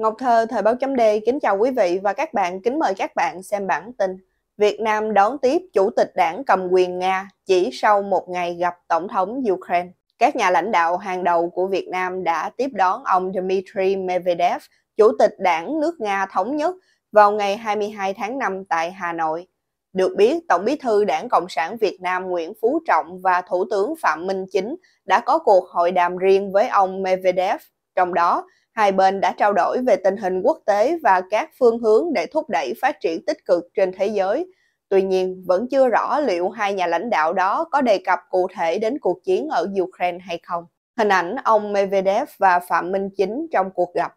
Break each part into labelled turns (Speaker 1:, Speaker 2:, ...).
Speaker 1: Ngọc Thơ, Thời báo chấm D kính chào quý vị và các bạn, kính mời các bạn xem bản tin. Việt Nam đón tiếp Chủ tịch đảng cầm quyền Nga chỉ sau một ngày gặp Tổng thống Ukraine. Các nhà lãnh đạo hàng đầu của Việt Nam đã tiếp đón ông Dmitry Medvedev, Chủ tịch đảng nước Nga thống nhất, vào ngày 22 tháng 5 tại Hà Nội. Được biết, Tổng bí thư Đảng Cộng sản Việt Nam Nguyễn Phú Trọng và Thủ tướng Phạm Minh Chính đã có cuộc hội đàm riêng với ông Medvedev. Trong đó, hai bên đã trao đổi về tình hình quốc tế và các phương hướng để thúc đẩy phát triển tích cực trên thế giới. Tuy nhiên, vẫn chưa rõ liệu hai nhà lãnh đạo đó có đề cập cụ thể đến cuộc chiến ở Ukraine hay không. Hình ảnh ông Medvedev và Phạm Minh Chính trong cuộc gặp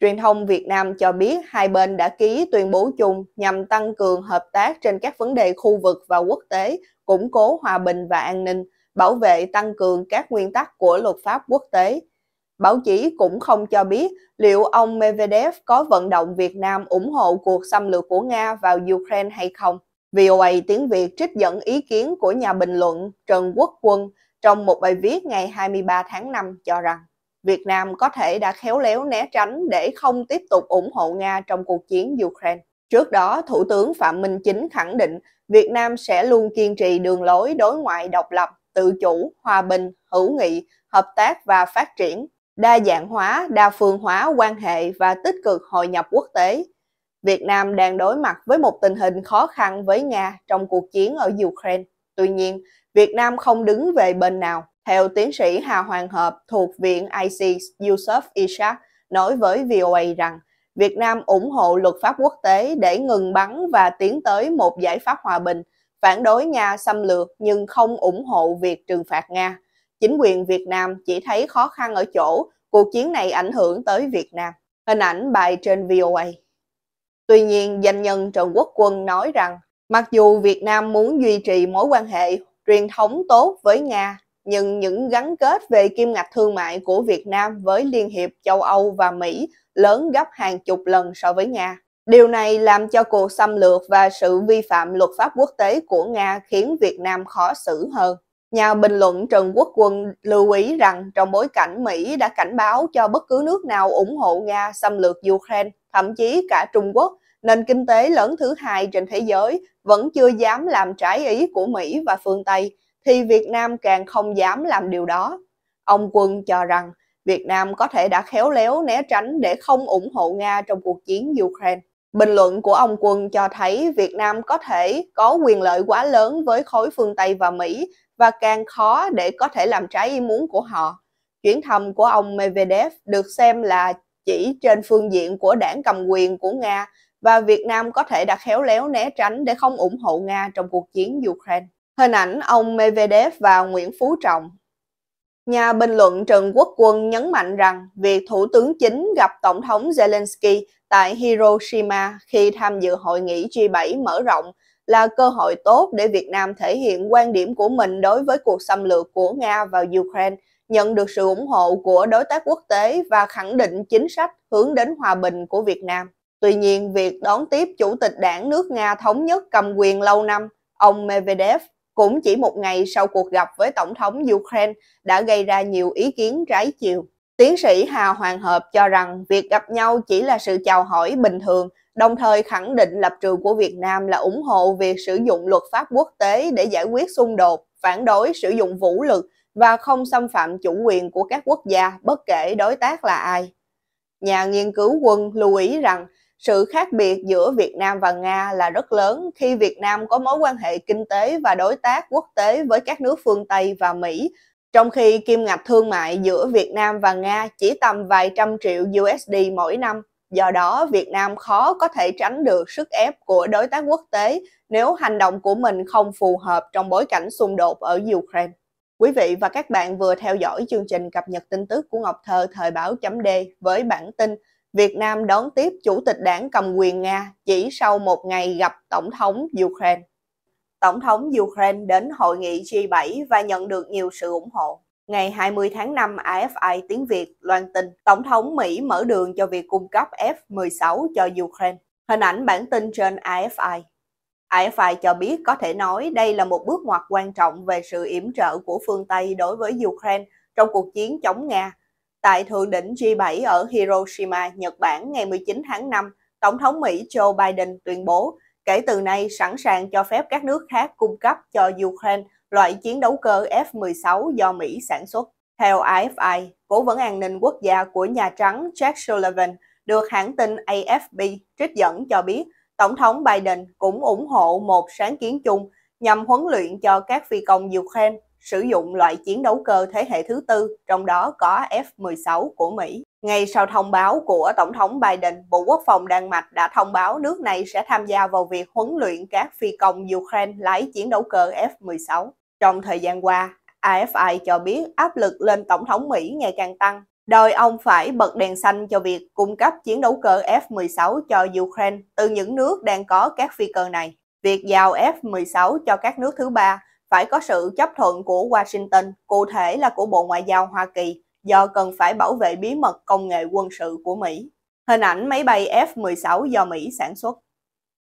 Speaker 1: Truyền thông Việt Nam cho biết hai bên đã ký tuyên bố chung nhằm tăng cường hợp tác trên các vấn đề khu vực và quốc tế, củng cố hòa bình và an ninh, bảo vệ tăng cường các nguyên tắc của luật pháp quốc tế, Báo chí cũng không cho biết liệu ông Medvedev có vận động Việt Nam ủng hộ cuộc xâm lược của Nga vào Ukraine hay không. VOA tiếng Việt trích dẫn ý kiến của nhà bình luận Trần Quốc Quân trong một bài viết ngày 23 tháng 5 cho rằng Việt Nam có thể đã khéo léo né tránh để không tiếp tục ủng hộ Nga trong cuộc chiến Ukraine. Trước đó, Thủ tướng Phạm Minh Chính khẳng định Việt Nam sẽ luôn kiên trì đường lối đối ngoại độc lập, tự chủ, hòa bình, hữu nghị, hợp tác và phát triển đa dạng hóa, đa phương hóa quan hệ và tích cực hội nhập quốc tế. Việt Nam đang đối mặt với một tình hình khó khăn với Nga trong cuộc chiến ở Ukraine. Tuy nhiên, Việt Nam không đứng về bên nào. Theo tiến sĩ Hà Hoàng Hợp thuộc Viện IC Yusuf Ishak nói với VOA rằng Việt Nam ủng hộ luật pháp quốc tế để ngừng bắn và tiến tới một giải pháp hòa bình, phản đối Nga xâm lược nhưng không ủng hộ việc trừng phạt Nga chính quyền Việt Nam chỉ thấy khó khăn ở chỗ cuộc chiến này ảnh hưởng tới Việt Nam. Hình ảnh bài trên VOA. Tuy nhiên, danh nhân Trần Quốc Quân nói rằng mặc dù Việt Nam muốn duy trì mối quan hệ truyền thống tốt với Nga, nhưng những gắn kết về kim ngạch thương mại của Việt Nam với Liên hiệp châu Âu và Mỹ lớn gấp hàng chục lần so với Nga. Điều này làm cho cuộc xâm lược và sự vi phạm luật pháp quốc tế của Nga khiến Việt Nam khó xử hơn. Nhà bình luận Trần Quốc Quân lưu ý rằng trong bối cảnh Mỹ đã cảnh báo cho bất cứ nước nào ủng hộ Nga xâm lược Ukraine, thậm chí cả Trung Quốc, nền kinh tế lớn thứ hai trên thế giới vẫn chưa dám làm trái ý của Mỹ và phương Tây, thì Việt Nam càng không dám làm điều đó. Ông Quân cho rằng Việt Nam có thể đã khéo léo né tránh để không ủng hộ Nga trong cuộc chiến Ukraine. Bình luận của ông Quân cho thấy Việt Nam có thể có quyền lợi quá lớn với khối phương Tây và Mỹ và càng khó để có thể làm trái ý muốn của họ. Chuyến thăm của ông Medvedev được xem là chỉ trên phương diện của đảng cầm quyền của Nga và Việt Nam có thể đã khéo léo né tránh để không ủng hộ Nga trong cuộc chiến Ukraine. Hình ảnh ông Medvedev và Nguyễn Phú Trọng Nhà bình luận Trần Quốc Quân nhấn mạnh rằng việc Thủ tướng Chính gặp Tổng thống Zelensky tại Hiroshima khi tham dự hội nghị G7 mở rộng là cơ hội tốt để Việt Nam thể hiện quan điểm của mình đối với cuộc xâm lược của Nga vào Ukraine, nhận được sự ủng hộ của đối tác quốc tế và khẳng định chính sách hướng đến hòa bình của Việt Nam. Tuy nhiên, việc đón tiếp Chủ tịch đảng nước Nga thống nhất cầm quyền lâu năm, ông Medvedev, cũng chỉ một ngày sau cuộc gặp với Tổng thống Ukraine đã gây ra nhiều ý kiến trái chiều. Tiến sĩ Hà Hoàng Hợp cho rằng việc gặp nhau chỉ là sự chào hỏi bình thường đồng thời khẳng định lập trường của Việt Nam là ủng hộ việc sử dụng luật pháp quốc tế để giải quyết xung đột, phản đối sử dụng vũ lực và không xâm phạm chủ quyền của các quốc gia bất kể đối tác là ai. Nhà nghiên cứu quân lưu ý rằng sự khác biệt giữa Việt Nam và Nga là rất lớn khi Việt Nam có mối quan hệ kinh tế và đối tác quốc tế với các nước phương Tây và Mỹ, trong khi kim ngạch thương mại giữa Việt Nam và Nga chỉ tầm vài trăm triệu USD mỗi năm. Do đó, Việt Nam khó có thể tránh được sức ép của đối tác quốc tế nếu hành động của mình không phù hợp trong bối cảnh xung đột ở Ukraine. Quý vị và các bạn vừa theo dõi chương trình cập nhật tin tức của Ngọc Thơ thời báo chấm D với bản tin Việt Nam đón tiếp Chủ tịch đảng cầm quyền Nga chỉ sau một ngày gặp Tổng thống Ukraine. Tổng thống Ukraine đến hội nghị G7 và nhận được nhiều sự ủng hộ. Ngày 20 tháng 5, AFI tiếng Việt loan tin Tổng thống Mỹ mở đường cho việc cung cấp F-16 cho Ukraine. Hình ảnh bản tin trên AFI. AFI cho biết có thể nói đây là một bước ngoặt quan trọng về sự yểm trợ của phương Tây đối với Ukraine trong cuộc chiến chống Nga. Tại thượng đỉnh G7 ở Hiroshima, Nhật Bản ngày 19 tháng 5, Tổng thống Mỹ Joe Biden tuyên bố kể từ nay sẵn sàng cho phép các nước khác cung cấp cho Ukraine loại chiến đấu cơ F-16 do Mỹ sản xuất. Theo AFI, Cố vấn an ninh quốc gia của Nhà Trắng Jack Sullivan được hãng tin AFP trích dẫn cho biết Tổng thống Biden cũng ủng hộ một sáng kiến chung nhằm huấn luyện cho các phi công Ukraine sử dụng loại chiến đấu cơ thế hệ thứ tư, trong đó có F-16 của Mỹ. Ngay sau thông báo của Tổng thống Biden, Bộ Quốc phòng Đan Mạch đã thông báo nước này sẽ tham gia vào việc huấn luyện các phi công Ukraine lái chiến đấu cơ F-16. Trong thời gian qua, AFI cho biết áp lực lên Tổng thống Mỹ ngày càng tăng, đòi ông phải bật đèn xanh cho việc cung cấp chiến đấu cơ F-16 cho Ukraine từ những nước đang có các phi cơ này. Việc giao F-16 cho các nước thứ ba phải có sự chấp thuận của Washington, cụ thể là của Bộ Ngoại giao Hoa Kỳ do cần phải bảo vệ bí mật công nghệ quân sự của Mỹ. Hình ảnh máy bay F-16 do Mỹ sản xuất.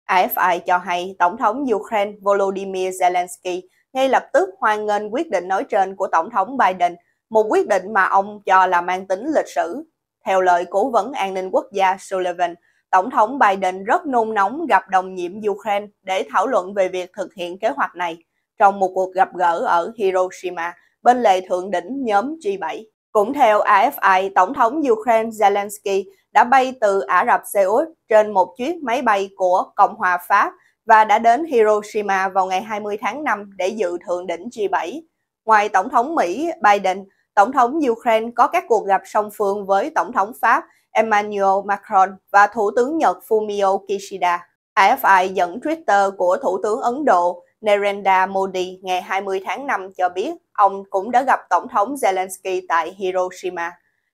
Speaker 1: AFI cho hay Tổng thống Ukraine Volodymyr Zelensky ngay lập tức hoan nghênh quyết định nói trên của Tổng thống Biden, một quyết định mà ông cho là mang tính lịch sử. Theo lời Cố vấn An ninh Quốc gia Sullivan, Tổng thống Biden rất nôn nóng gặp đồng nhiệm Ukraine để thảo luận về việc thực hiện kế hoạch này trong một cuộc gặp gỡ ở Hiroshima bên lề thượng đỉnh nhóm G7. Cũng theo AFI, Tổng thống Ukraine Zelensky đã bay từ Ả Rập Xê Út trên một chiếc máy bay của Cộng hòa Pháp và đã đến Hiroshima vào ngày 20 tháng 5 để dự thượng đỉnh G7. Ngoài Tổng thống Mỹ Biden, Tổng thống Ukraine có các cuộc gặp song phương với Tổng thống Pháp Emmanuel Macron và Thủ tướng Nhật Fumio Kishida. AFI dẫn Twitter của Thủ tướng Ấn Độ Narendra Modi ngày 20 tháng 5 cho biết ông cũng đã gặp Tổng thống Zelensky tại Hiroshima.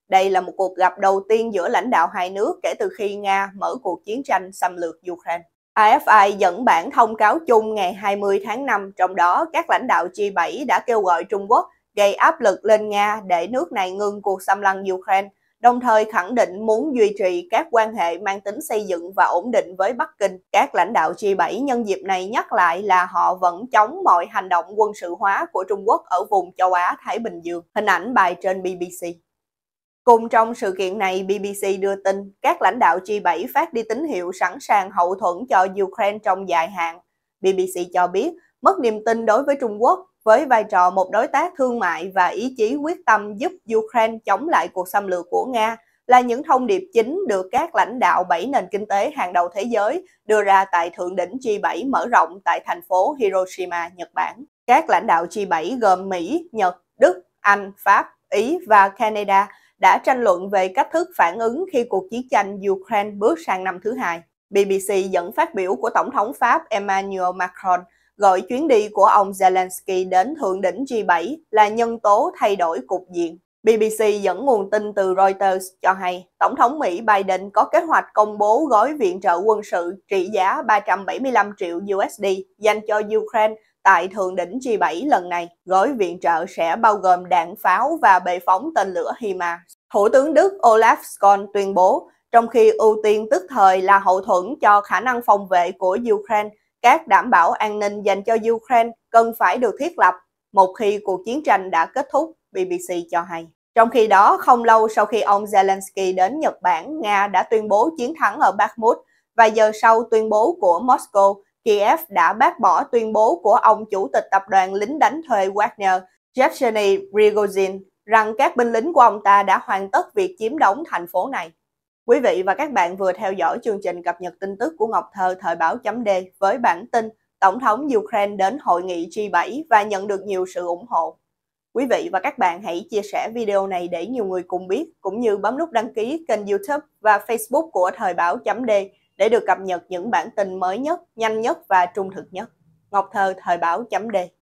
Speaker 1: Đây là một cuộc gặp đầu tiên giữa lãnh đạo hai nước kể từ khi Nga mở cuộc chiến tranh xâm lược Ukraine. AFI dẫn bản thông cáo chung ngày 20 tháng 5, trong đó các lãnh đạo G7 đã kêu gọi Trung Quốc gây áp lực lên Nga để nước này ngừng cuộc xâm lăng Ukraine đồng thời khẳng định muốn duy trì các quan hệ mang tính xây dựng và ổn định với Bắc Kinh. Các lãnh đạo G7 nhân dịp này nhắc lại là họ vẫn chống mọi hành động quân sự hóa của Trung Quốc ở vùng châu Á-Thái Bình Dương. Hình ảnh bài trên BBC. Cùng trong sự kiện này, BBC đưa tin các lãnh đạo G7 phát đi tín hiệu sẵn sàng hậu thuẫn cho Ukraine trong dài hạn. BBC cho biết mất niềm tin đối với Trung Quốc với vai trò một đối tác thương mại và ý chí quyết tâm giúp Ukraine chống lại cuộc xâm lược của Nga là những thông điệp chính được các lãnh đạo 7 nền kinh tế hàng đầu thế giới đưa ra tại thượng đỉnh G7 mở rộng tại thành phố Hiroshima, Nhật Bản. Các lãnh đạo G7 gồm Mỹ, Nhật, Đức, Anh, Pháp, Ý và Canada đã tranh luận về cách thức phản ứng khi cuộc chiến tranh Ukraine bước sang năm thứ hai. BBC dẫn phát biểu của Tổng thống Pháp Emmanuel Macron gọi chuyến đi của ông Zelensky đến thượng đỉnh G7 là nhân tố thay đổi cục diện. BBC dẫn nguồn tin từ Reuters cho hay Tổng thống Mỹ Biden có kế hoạch công bố gói viện trợ quân sự trị giá 375 triệu USD dành cho Ukraine tại thượng đỉnh G7 lần này. Gói viện trợ sẽ bao gồm đạn pháo và bệ phóng tên lửa HIMARS. Thủ tướng Đức Olaf Scholz tuyên bố, trong khi ưu tiên tức thời là hậu thuẫn cho khả năng phòng vệ của Ukraine, các đảm bảo an ninh dành cho Ukraine cần phải được thiết lập một khi cuộc chiến tranh đã kết thúc, BBC cho hay. Trong khi đó, không lâu sau khi ông Zelensky đến Nhật Bản, Nga đã tuyên bố chiến thắng ở Bakhmut và giờ sau tuyên bố của Moscow, Kiev đã bác bỏ tuyên bố của ông chủ tịch tập đoàn lính đánh thuê Wagner, Yevgeny Prigozhin, rằng các binh lính của ông ta đã hoàn tất việc chiếm đóng thành phố này. Quý vị và các bạn vừa theo dõi chương trình cập nhật tin tức của Ngọc Thơ thời báo chấm D với bản tin Tổng thống Ukraine đến hội nghị G7 và nhận được nhiều sự ủng hộ. Quý vị và các bạn hãy chia sẻ video này để nhiều người cùng biết, cũng như bấm nút đăng ký kênh YouTube và Facebook của Thời báo chấm D để được cập nhật những bản tin mới nhất, nhanh nhất và trung thực nhất. Ngọc Thơ Thời báo chấm D